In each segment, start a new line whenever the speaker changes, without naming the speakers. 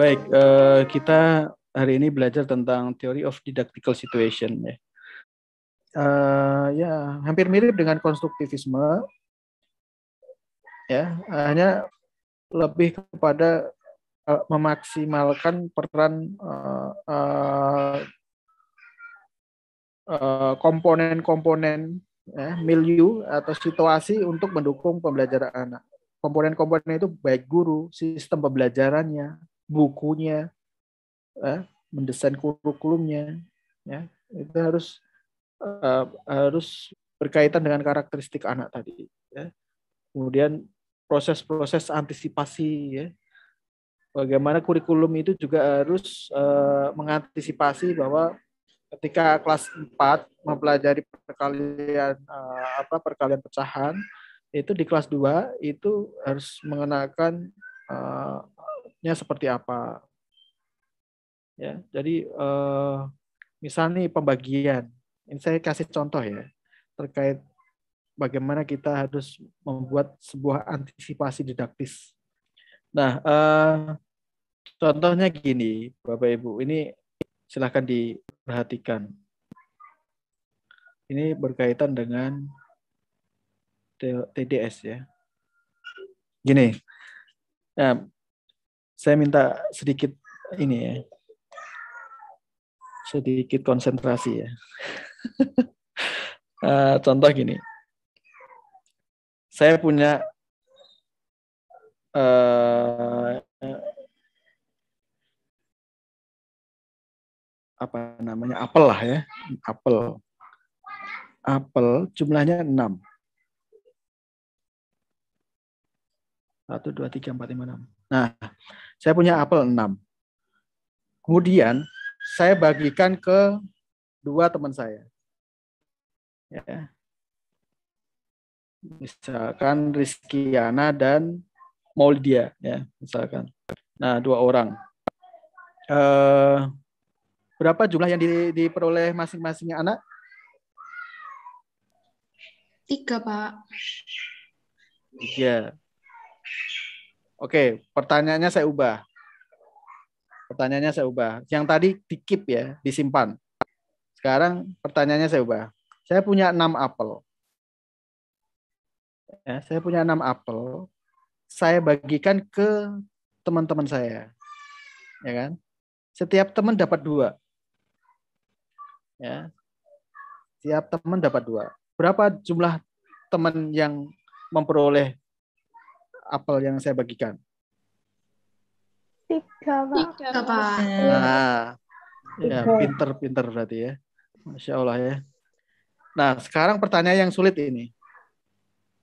Baik, uh, kita hari ini belajar tentang teori of didactical situation ya. Uh, ya, hampir mirip dengan konstruktivisme. Ya, hanya lebih kepada uh, memaksimalkan peran uh, uh, komponen-komponen ya, milieu atau situasi untuk mendukung pembelajaran anak. Komponen-komponen itu baik guru, sistem pembelajarannya, bukunya, ya, mendesain kurikulumnya, ya itu harus uh, harus berkaitan dengan karakteristik anak tadi. Ya. Kemudian proses-proses antisipasi, ya. bagaimana kurikulum itu juga harus uh, mengantisipasi bahwa ketika kelas 4 mempelajari perkalian uh, apa perkalian pecahan itu di kelas 2 itu harus mengenakan nya seperti apa. Ya, jadi eh, misalnya pembagian, ini saya kasih contoh ya terkait bagaimana kita harus membuat sebuah antisipasi didaktis. Nah, eh, contohnya gini, Bapak Ibu, ini silahkan diperhatikan. Ini berkaitan dengan TDS ya. Gini, ya saya minta sedikit ini ya, sedikit konsentrasi ya. uh, contoh gini, saya punya uh, apa namanya apel lah ya apel apel jumlahnya enam, satu dua tiga empat lima enam. Nah, saya punya apel 6. Kemudian saya bagikan ke dua teman saya. Ya. Misalkan Rizkiana dan Maulidia, ya, misalkan. Nah, dua orang. Uh, berapa jumlah yang di, diperoleh masing-masing anak? Tiga, Pak. Tiga. Oke, pertanyaannya saya ubah. Pertanyaannya saya ubah. Yang tadi dikip ya, disimpan. Sekarang pertanyaannya saya ubah. Saya punya 6 apel. Ya, saya punya 6 apel. Saya bagikan ke teman-teman saya. Ya kan? Setiap teman dapat dua. Ya. Setiap teman dapat dua. Berapa jumlah teman yang memperoleh apel yang saya bagikan? Tiga, Pak. Tiga, Pak. Nah, ya, pinter-pinter berarti ya. Masya Allah ya. Nah, sekarang pertanyaan yang sulit ini.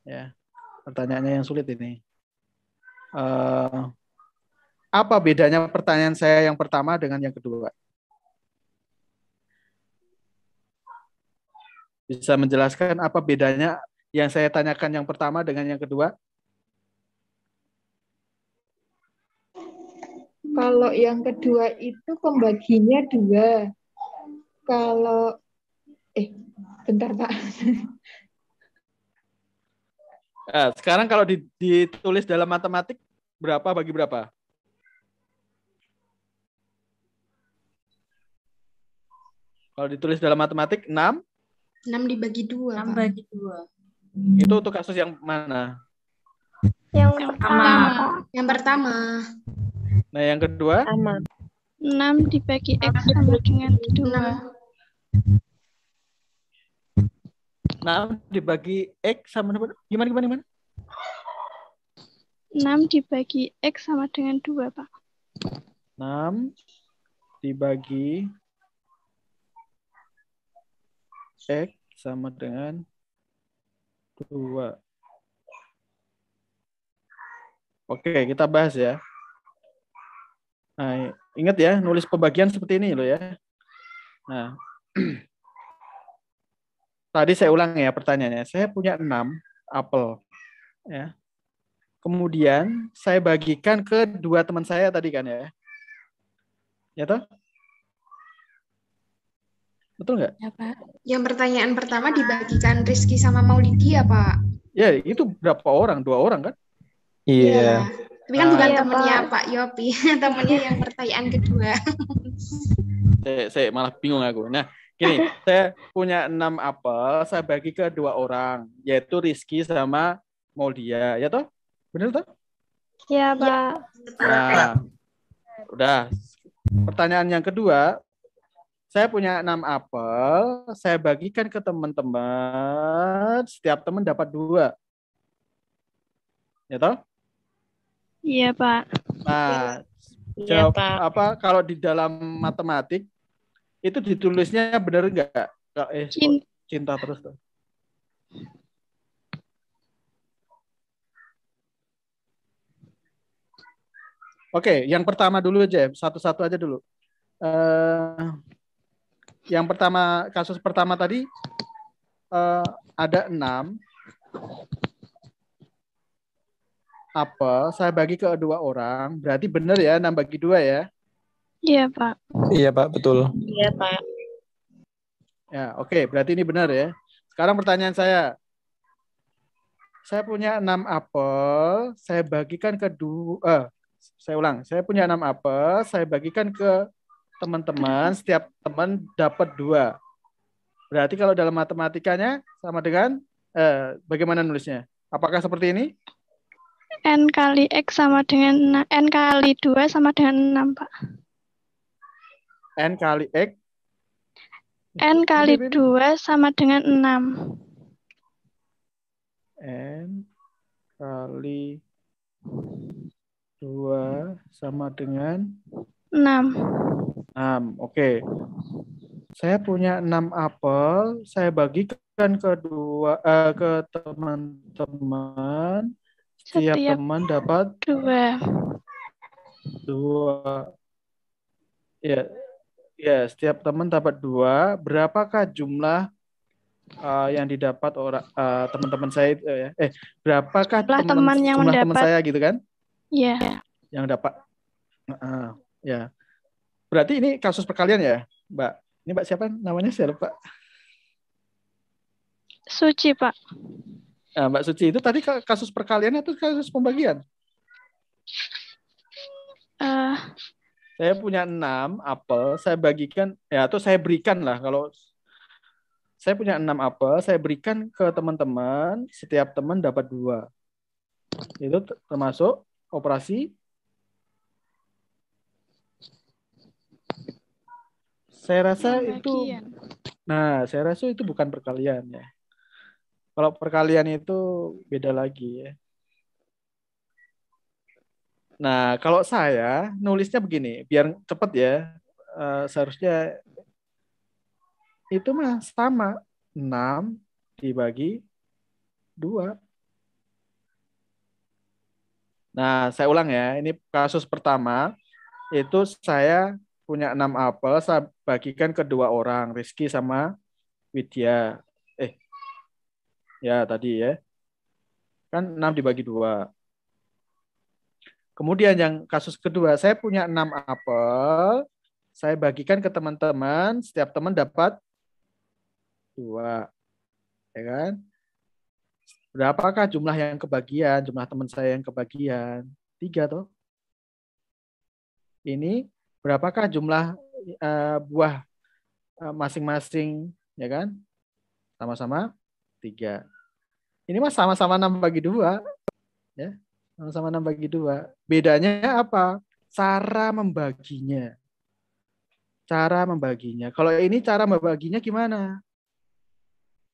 Ya, pertanyaannya yang sulit ini. Uh, apa bedanya pertanyaan saya yang pertama dengan yang kedua? Bisa menjelaskan apa bedanya yang saya tanyakan yang pertama dengan yang kedua? Kalau yang kedua itu pembaginya dua. Kalau eh bentar Pak. Nah, sekarang kalau ditulis dalam matematik berapa bagi berapa? Kalau ditulis dalam matematik enam. Enam dibagi dua. 6 bagi 2. Itu untuk kasus yang mana? Yang pertama. Yang pertama. Nah, yang kedua? Sama. 6 dibagi X sama dengan 2. 6 dibagi X sama dengan gimana gimana gimana? 6 dibagi X sama dengan 2, Pak. 6 dibagi X sama dengan 2. Oke, kita bahas ya. Nah, ingat ya, nulis pembagian seperti ini loh ya. Nah, tadi saya ulang ya pertanyaannya. Saya punya 6 apel. Ya. Kemudian saya bagikan ke dua teman saya tadi kan ya. Ya toh? Betul nggak? Ya, Pak. Yang pertanyaan pertama dibagikan Rizky sama Maulidi ya, Pak? Ya, itu berapa orang? Dua orang kan? Iya. Yeah. Tapi kan ah, bukan iya, temennya Pak, Pak Yopi, temennya yang pertanyaan kedua. saya, saya malah bingung aku. Nah, gini, saya punya enam apel, saya bagi ke dua orang, yaitu Rizky sama Maulia, ya toh? benar toh? Iya, iya, Pak. Nah, udah. Pertanyaan yang kedua, saya punya enam apel, saya bagikan ke teman-teman, setiap teman dapat dua. Ya toh? Iya Pak. Nah, iya, jawab Pak. apa kalau di dalam matematik itu ditulisnya benar nggak? Eh, cinta. cinta terus. Tuh. Oke, yang pertama dulu aja, satu-satu aja dulu. Uh, yang pertama kasus pertama tadi uh, ada enam, apel, saya bagi ke dua orang. Berarti benar ya, enam bagi dua ya? Iya, Pak. Iya, Pak, betul. Iya, Pak. Ya, oke, okay. berarti ini benar ya. Sekarang pertanyaan saya. Saya punya enam apel, saya bagikan ke dua eh, saya ulang. Saya punya enam apel, saya bagikan ke teman-teman, setiap teman dapat dua. Berarti kalau dalam matematikanya sama dengan eh, bagaimana nulisnya? Apakah seperti ini? N kali X sama dengan N kali 2 sama dengan 6, Pak. N kali X? N kali 2 sama dengan 6. N kali 2 sama dengan? 6. 6, oke. Okay. Saya punya 6 apel, saya bagikan ke dua eh, ke teman-teman setiap, setiap teman dapat dua dua ya ya setiap teman dapat dua berapakah jumlah uh, yang didapat orang uh, teman-teman saya uh, eh berapakah jumlah teman yang jumlah mendapat teman saya gitu kan ya yeah. yang dapat uh, ya berarti ini kasus perkalian ya mbak ini mbak siapa namanya saya lupa Suci pak Nah, Mbak Suci itu tadi kasus perkalian atau kasus pembagian? Uh, saya punya enam apel, saya bagikan ya atau saya berikan lah kalau saya punya enam apel, saya berikan ke teman-teman, setiap teman dapat dua. Itu termasuk operasi saya rasa Pembagian. itu nah saya rasa itu bukan perkalian ya kalau perkalian itu beda lagi ya. Nah, kalau saya nulisnya begini, biar cepat ya. Uh, seharusnya itu mah sama 6 dibagi 2. Nah, saya ulang ya. Ini kasus pertama itu saya punya 6 apel, saya bagikan ke dua orang, Rizky sama Widya. Ya, tadi ya. Kan 6 dibagi dua. Kemudian yang kasus kedua, saya punya 6 apel, saya bagikan ke teman-teman, setiap teman dapat dua. Ya kan? Berapakah jumlah yang kebagian, jumlah teman saya yang kebagian? Tiga toh. Ini berapakah jumlah uh, buah eh, masing-masing uh, masing -masing, ya kan? Sama-sama tiga. Ini mah sama-sama 6 bagi dua, ya sama-sama 6 bagi dua. Bedanya apa? Cara membaginya. Cara membaginya. Kalau ini cara membaginya gimana?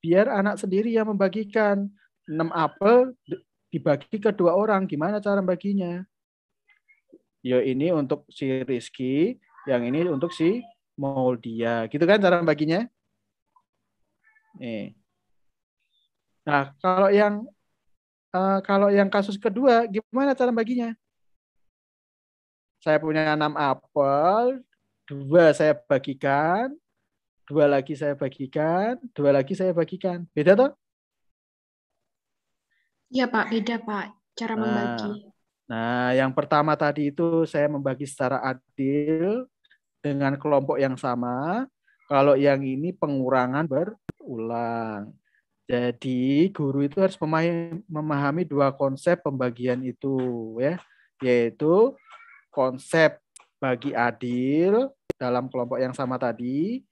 Biar anak sendiri yang membagikan. 6 apel dibagi ke dua orang. Gimana cara membaginya? Ya ini untuk si Rizky, yang ini untuk si Moldia. Gitu kan cara membaginya? Nih. Nah, kalau yang uh, kalau yang kasus kedua, gimana cara baginya? Saya punya enam apel, dua saya bagikan, dua lagi saya bagikan, dua lagi saya bagikan. Beda toh? Iya Pak, beda Pak cara nah, membagi. Nah, yang pertama tadi itu saya membagi secara adil dengan kelompok yang sama. Kalau yang ini pengurangan berulang. Jadi guru itu harus memahami dua konsep pembagian itu ya, yaitu konsep bagi adil dalam kelompok yang sama tadi.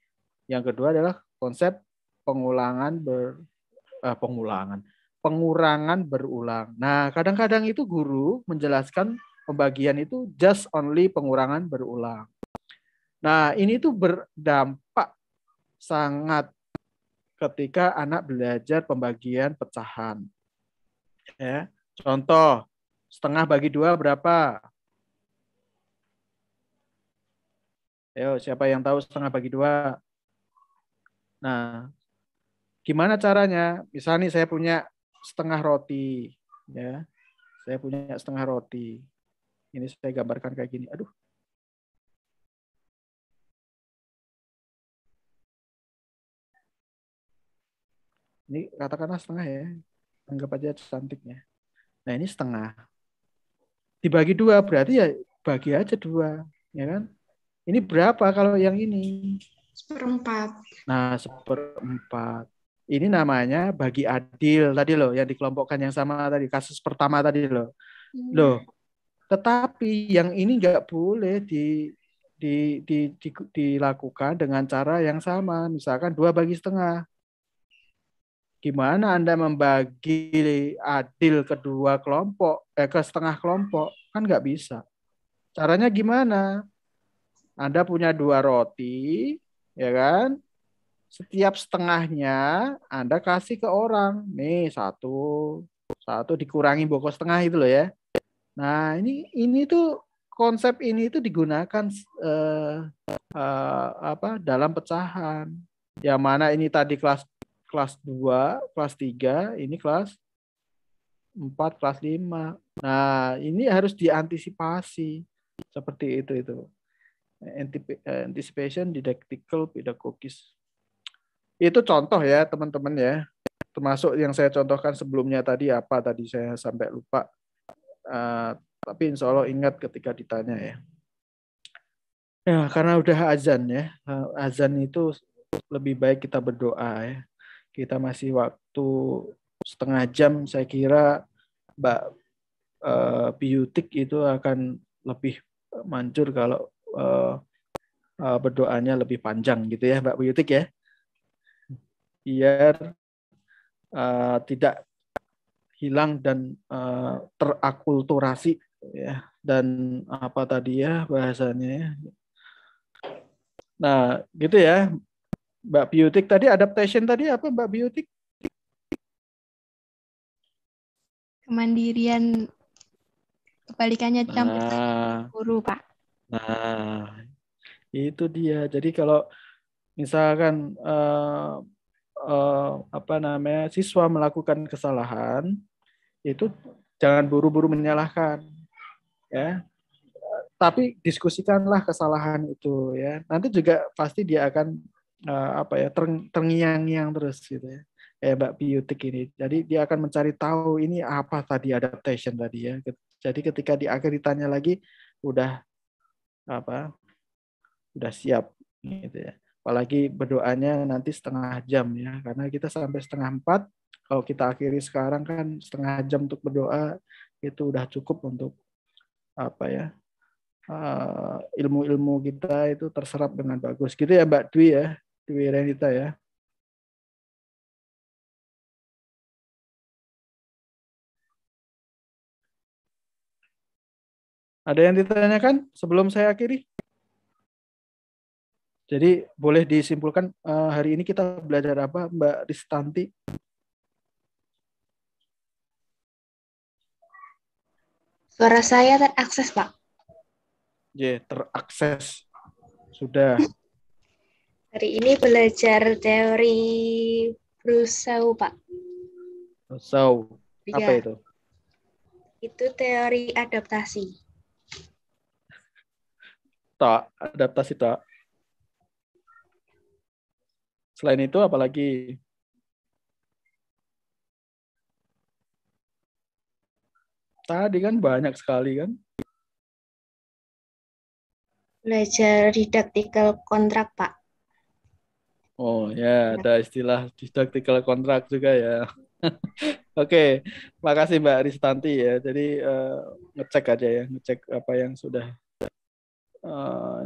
Yang kedua adalah konsep pengulangan ber eh, pengulangan, pengurangan berulang. Nah, kadang-kadang itu guru menjelaskan pembagian itu just only pengurangan berulang. Nah, ini tuh berdampak sangat ketika anak belajar pembagian pecahan. Ya, contoh, setengah bagi dua berapa? Ayo, siapa yang tahu setengah bagi dua? Nah, gimana caranya? Misalnya saya punya setengah roti, ya, saya punya setengah roti. Ini saya gambarkan kayak gini. Aduh, Ini katakanlah setengah ya. Anggap aja cantiknya. Nah ini setengah. Dibagi dua berarti ya bagi aja dua, ya kan? Ini berapa kalau yang ini? Seperempat. Nah seperempat. Ini namanya bagi adil tadi loh yang dikelompokkan yang sama tadi kasus pertama tadi loh. Hmm. Loh, tetapi yang ini nggak boleh di, di, di, di, dilakukan dengan cara yang sama. Misalkan dua bagi setengah gimana Anda membagi adil kedua kelompok, eh, ke setengah kelompok? Kan nggak bisa. Caranya gimana? Anda punya dua roti, ya kan? Setiap setengahnya Anda kasih ke orang. Nih satu, satu dikurangi bokor setengah itu loh ya. Nah ini ini tuh konsep ini itu digunakan eh, eh, apa dalam pecahan yang mana ini tadi kelas kelas 2, kelas 3, ini kelas 4, kelas 5. Nah, ini harus diantisipasi. Seperti itu itu. Eh, anticipation didactical pedagogis. Itu contoh ya, teman-teman ya. Termasuk yang saya contohkan sebelumnya tadi apa tadi saya sampai lupa. Uh, tapi insya Allah ingat ketika ditanya ya. Ya, karena udah azan ya. Eh, azan itu lebih baik kita berdoa ya kita masih waktu setengah jam saya kira Mbak uh, eh, Biotik itu akan lebih eh, mancur kalau uh, uh, berdoanya lebih panjang gitu ya Mbak Biotik ya biar uh, tidak hilang dan uh, terakulturasi ya dan apa tadi ya bahasanya ya. nah gitu ya Mbak Biotik tadi adaptation tadi apa Mbak Biotik? Kemandirian kebalikannya campur nah, guru Pak. Nah, itu dia. Jadi kalau misalkan uh, uh, apa namanya siswa melakukan kesalahan itu jangan buru-buru menyalahkan ya tapi diskusikanlah kesalahan itu ya nanti juga pasti dia akan uh, apa ya ter terngiang-ngiang terus gitu ya eh Mbak Biotik ini. Jadi dia akan mencari tahu ini apa tadi adaptation tadi ya. Jadi ketika di akhir ditanya lagi udah apa? Udah siap gitu ya. Apalagi berdoanya nanti setengah jam ya karena kita sampai setengah empat kalau kita akhiri sekarang kan setengah jam untuk berdoa itu udah cukup untuk apa ya eh, ilmu-ilmu uh, kita itu terserap dengan bagus gitu ya Mbak Dwi ya Dwi Renita ya. Ada yang ditanyakan sebelum saya akhiri? Jadi boleh disimpulkan eh, hari ini kita belajar apa Mbak Ristanti? Suara saya terakses, Pak. Ya, yeah, terakses. Sudah. Hari ini belajar teori Rousseau, Pak. Rousseau, iya. apa itu? Itu teori adaptasi. Tak, adaptasi tak. Selain itu, apalagi? Tadi kan banyak sekali kan? Belajar didaktikal kontrak, Pak. Oh ya, ada istilah didactical kontrak juga ya. Oke, makasih Mbak Ristanti ya. Jadi uh, ngecek aja ya, ngecek apa yang sudah. Uh,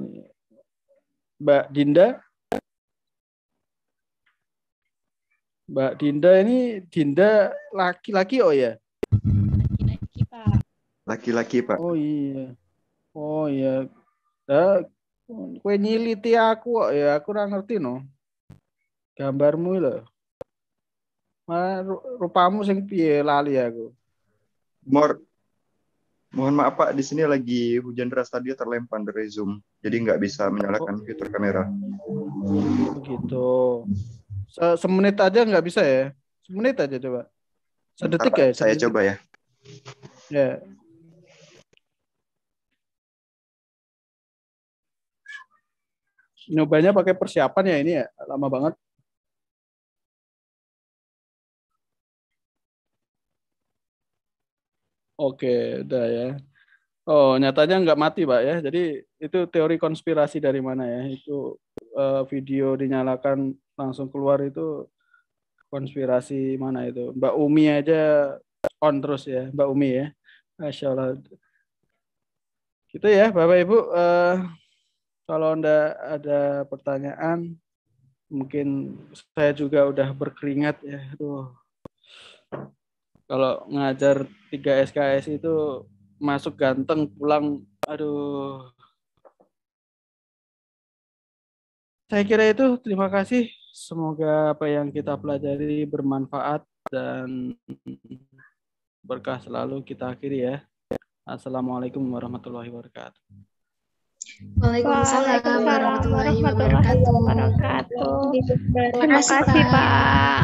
Mbak Dinda, Mbak Dinda ini Dinda laki-laki oh ya? Laki-laki Pak. Laki-laki Pak. Oh iya, oh iya. Uh, kue nyiliti aku ya, aku nggak ngerti no gambarmu lho. Malah rupamu sing piye lali aku. Mor Mohon maaf Pak, di sini lagi hujan deras tadi terlempar dari Zoom. Jadi nggak bisa menyalakan oh. fitur kamera. Begitu. Se semenit aja nggak bisa ya? Semenit aja coba. Sedetik Bentar, ya? Sedetik. Saya coba ya. Ya. Nyobanya pakai persiapan ya ini ya? Lama banget. Oke, udah ya. Oh, nyatanya nggak mati, Pak ya. Jadi itu teori konspirasi dari mana ya? Itu uh, video dinyalakan langsung keluar itu konspirasi mana itu? Mbak Umi aja on terus ya, Mbak Umi ya. Masya Allah. Gitu ya, Bapak Ibu. Uh, kalau Anda ada pertanyaan, mungkin saya juga udah berkeringat ya. Aduh kalau ngajar 3 SKS itu masuk ganteng pulang aduh saya kira itu terima kasih semoga apa yang kita pelajari bermanfaat dan berkah selalu kita akhiri ya assalamualaikum warahmatullahi wabarakatuh Waalaikumsalam warahmatullahi wabarakatuh. Terima kasih, Pak.